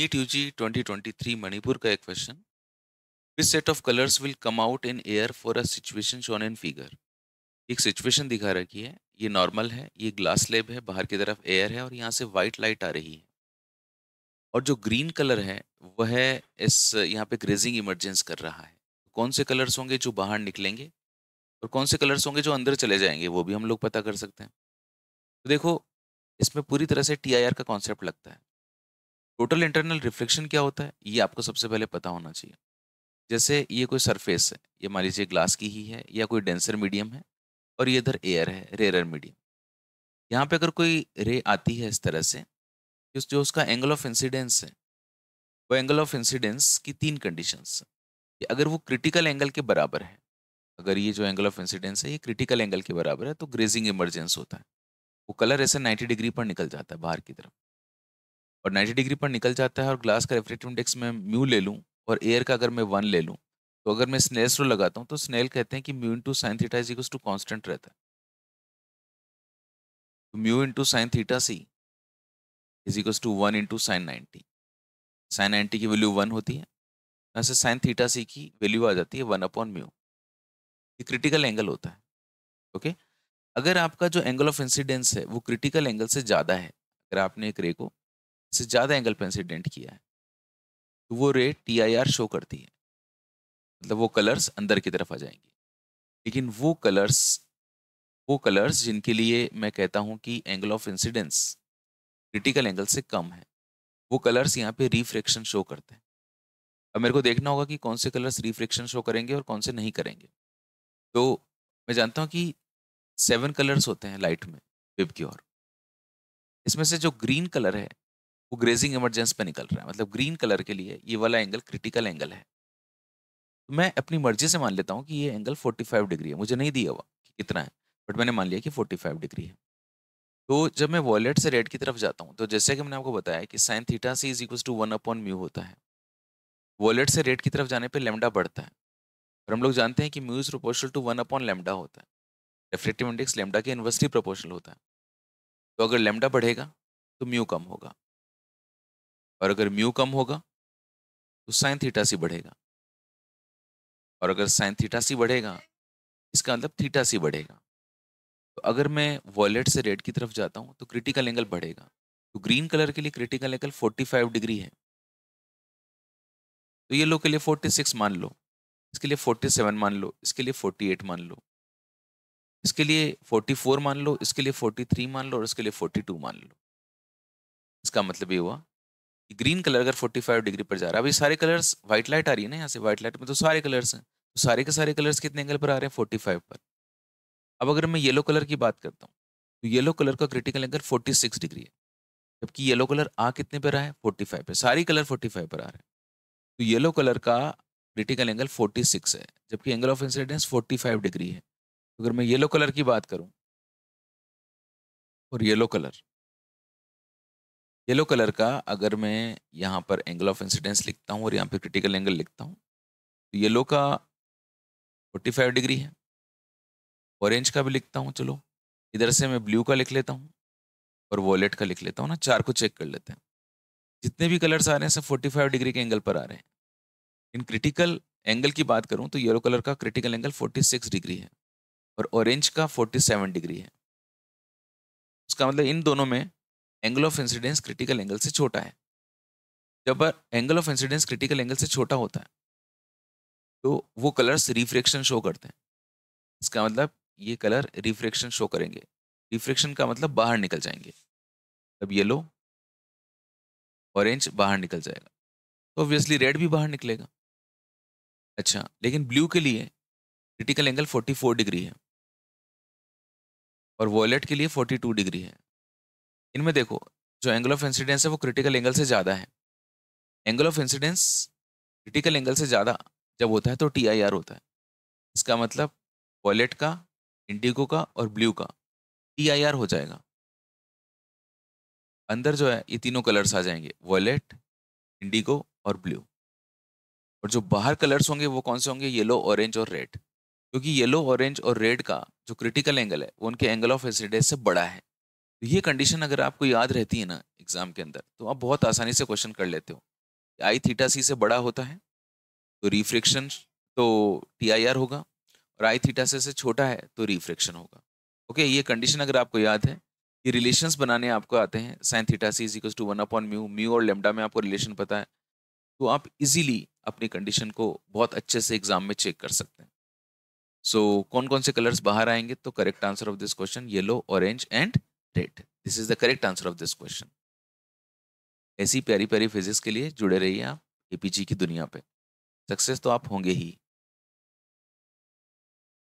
NEET UG 2023 Manipur का एक question this set of colours will come out in air for a situation shown in figure एक situation दिखा रखी है ये नॉर्मल है ये ग्लास लेब है बाहर की तरफ एयर है और यहाँ से वाइट लाइट आ रही है और जो ग्रीन कलर है वह इस यहाँ पे ग्रेजिंग इमरजेंस कर रहा है कौन से कलर्स होंगे जो बाहर निकलेंगे और कौन से कलर्स होंगे जो अंदर चले जाएंगे वो भी हम लोग पता कर सकते हैं तो देखो इसमें पूरी तरह से टी का कॉन्सेप्ट लगता है टोटल इंटरनल रिफ्लेक्शन क्या होता है ये आपको सबसे पहले पता होना चाहिए जैसे ये कोई सरफेस है ये मान लीजिए ग्लास की ही है या कोई डेंसर मीडियम है और ये इधर एयर है रेयर मीडियम यहाँ पे अगर कोई रे आती है इस तरह से जो उसका एंगल ऑफ इंसिडेंस है वो एंगल ऑफ इंसिडेंस की तीन कंडीशंस अगर वो क्रिटिकल एंगल के बराबर है अगर ये जो एंगल ऑफ इंसिडेंस है ये क्रिटिकल एंगल के बराबर है तो ग्रेजिंग इमरजेंस होता है वो कलर ऐसे 90 डिग्री पर निकल जाता है बाहर की तरफ और 90 डिग्री पर निकल जाता है और ग्लास का रेफ्रेक्टिव इंडेक्स में म्यू ले लूँ और एयर का अगर मैं वन ले लूँ तो अगर मैं स्नेल्स रो लगाता हूँ तो स्नेल कहते हैं कि mu into sine theta is to constant रहता है तो mu into sine theta C is equals to one into sine ninety sine ninety की वैल्यू वन होती है यहाँ से साइन थीटा सी की वैल्यू आ जाती है वन अपॉन म्यू ये क्रिटिकल एंगल होता है ओके अगर आपका जो एंगल ऑफ इंसिडेंस है वो क्रिटिकल एंगल से ज़्यादा है अगर आपने एक रे को से ज़्यादा एंगल पर इंसिडेंट किया है तो वो रे टी आई आर शो करती है मतलब वो कलर्स अंदर की तरफ आ जाएंगे लेकिन वो कलर्स वो कलर्स जिनके लिए मैं कहता हूँ कि angle of incidence critical angle से कम है वो कलर्स यहाँ पे रिफ्रैक्शन शो करते हैं अब मेरे को देखना होगा कि कौन से कलर्स रिफ्रैक्शन शो करेंगे और कौन से नहीं करेंगे तो मैं जानता हूँ कि सेवन कलर्स होते हैं लाइट में वेब की ओर इसमें से जो ग्रीन कलर है वो ग्रेजिंग इमरजेंस पे निकल रहा है मतलब ग्रीन कलर के लिए ये वाला एंगल क्रिटिकल एंगल है तो मैं अपनी मर्जी से मान लेता हूँ कि ये एंगल 45 डिग्री है मुझे नहीं दिया हुआ कि कितना है बट मैंने मान लिया कि 45 डिग्री है तो जब मैं वॉलेट से रेड की तरफ जाता हूँ तो जैसे कि मैंने आपको बताया कि sine theta C is equal to one upon mu होता है वॉलेट से रेड की तरफ जाने पर लेमडा बढ़ता है और हम लोग जानते हैं कि mu is proportional to one upon lambda होता है रेफ्रेक्टिव इंडेक्स लेमडा के इन्वर्सली प्रोपोर्शनल होता है तो अगर लेमडा बढ़ेगा तो म्यू कम होगा और अगर म्यू कम होगा तो साइन थीटा सी बढ़ेगा और अगर साइन थीटा सी बढ़ेगा इसका मतलब थीटा सी बढ़ेगा तो अगर मैं वॉलेट से रेड की तरफ जाता हूँ तो क्रिटिकल एंगल बढ़ेगा तो ग्रीन कलर के लिए क्रिटिकल एंगल 45 डिग्री है तो येलो के लिए 46 मान लो इसके लिए 47 मान लो इसके लिए 48 मान लो इसके लिए 44 मान लो इसके लिए 43 मान लो और इसके लिए 42 मान लो इसका मतलब ये हुआ ग्रीन कलर अगर 45 डिग्री पर जा रहा है अभी सारे कलर्स व्हाइट लाइट आ रही है ना यहाँ से व्हाइट लाइट में तो सारे कलर्स हैं तो सारे के सारे कलर्स कितने एंगल पर आ रहे हैं 45 पर अब अगर मैं येलो कलर की बात करता हूँ तो येलो कलर का क्रिटिकल एंगल 46 डिग्री है जबकि येलो कलर आ कितने पर रहा है 45 पर सारी कलर फाइव पर आ रहे हैं तो येलो कलर का क्रिटिकल एंगल सिक्स है जबकि angle of incidence five degree है अगर मैं येलो कलर की बात करूँ और येलो कलर येलो कलर का अगर मैं यहाँ पर एंगल ऑफ इंसिडेंस लिखता हूँ और यहाँ पे क्रिटिकल एंगल लिखता हूँ तो येलो का 45 डिग्री है ऑरेंज का भी लिखता हूँ चलो इधर से मैं ब्लू का लिख लेता हूँ और वॉलेट का लिख लेता हूँ ना चार को चेक कर लेते हैं जितने भी कलर्स आ रहे हैं सब फोर्टी डिग्री के एंगल पर आ रहे हैं इन क्रिटिकल एंगल की बात करूँ तो येलो कलर का क्रिटिकल एंगल फोर्टी डिग्री है और ऑरेंज का फोर्टी डिग्री है उसका मतलब इन दोनों में angle of incidence critical angle से छोटा है जब angle of incidence critical angle से छोटा होता है तो वो कलर्स रिफ्रेक्शन शो करते हैं इसका मतलब ये कलर रिफ्रेक्शन शो करेंगे रिफ्रेक्शन का मतलब बाहर निकल जाएंगे तब येलो ऑरेंज बाहर निकल जाएगा तो ऑब्वियसली रेड भी बाहर निकलेगा अच्छा लेकिन ब्लू के लिए क्रिटिकल एंगल 44 डिग्री है और वॉयलेट के लिए 42 डिग्री है इनमें देखो जो एंगल ऑफ इंसिडेंस है वो क्रिटिकल एंगल से ज़्यादा है angle of incidence critical angle से ज़्यादा जब होता है तो टी आई आर होता है इसका मतलब वॉलेट का इंडिगो का और ब्लू का टी आई आर हो जाएगा अंदर जो है ये तीनों कलर्स आ जाएंगे वॉलेट इंडिगो और ब्लू और जो बाहर कलर्स होंगे वो कौन से होंगे येलो ऑरेंज और रेड क्योंकि येलो ऑरेंज और रेड का जो क्रिटिकल एंगल है वो उनके एंगल ऑफ इंसिडेंस से बड़ा है तो ये कंडीशन अगर आपको याद रहती है ना एग्जाम के अंदर तो आप बहुत आसानी से क्वेश्चन कर लेते हो आई थीटा सी से बड़ा होता है तो रिफ्रिक्शन तो टी आई आर होगा और आई थीटा से से छोटा है तो रिफ्रिक्शन होगा ओके ये कंडीशन अगर आपको याद है ये रिलेशंस बनाने आपको आते हैं sine theta C is equals to one upon mu mu और लेमडा में आपको रिलेशन पता है तो आप इजीली अपनी कंडीशन को बहुत अच्छे से एग्जाम में चेक कर सकते हैं सो so, कौन कौन से कलर्स बाहर आएंगे तो correct answer of this question yellow orange and state this is the correct answer of this question ऐसी प्यारी प्यारी फिजिक्स के लिए जुड़े रहिए आप एपीजी की दुनिया पे सक्सेस तो आप होंगे ही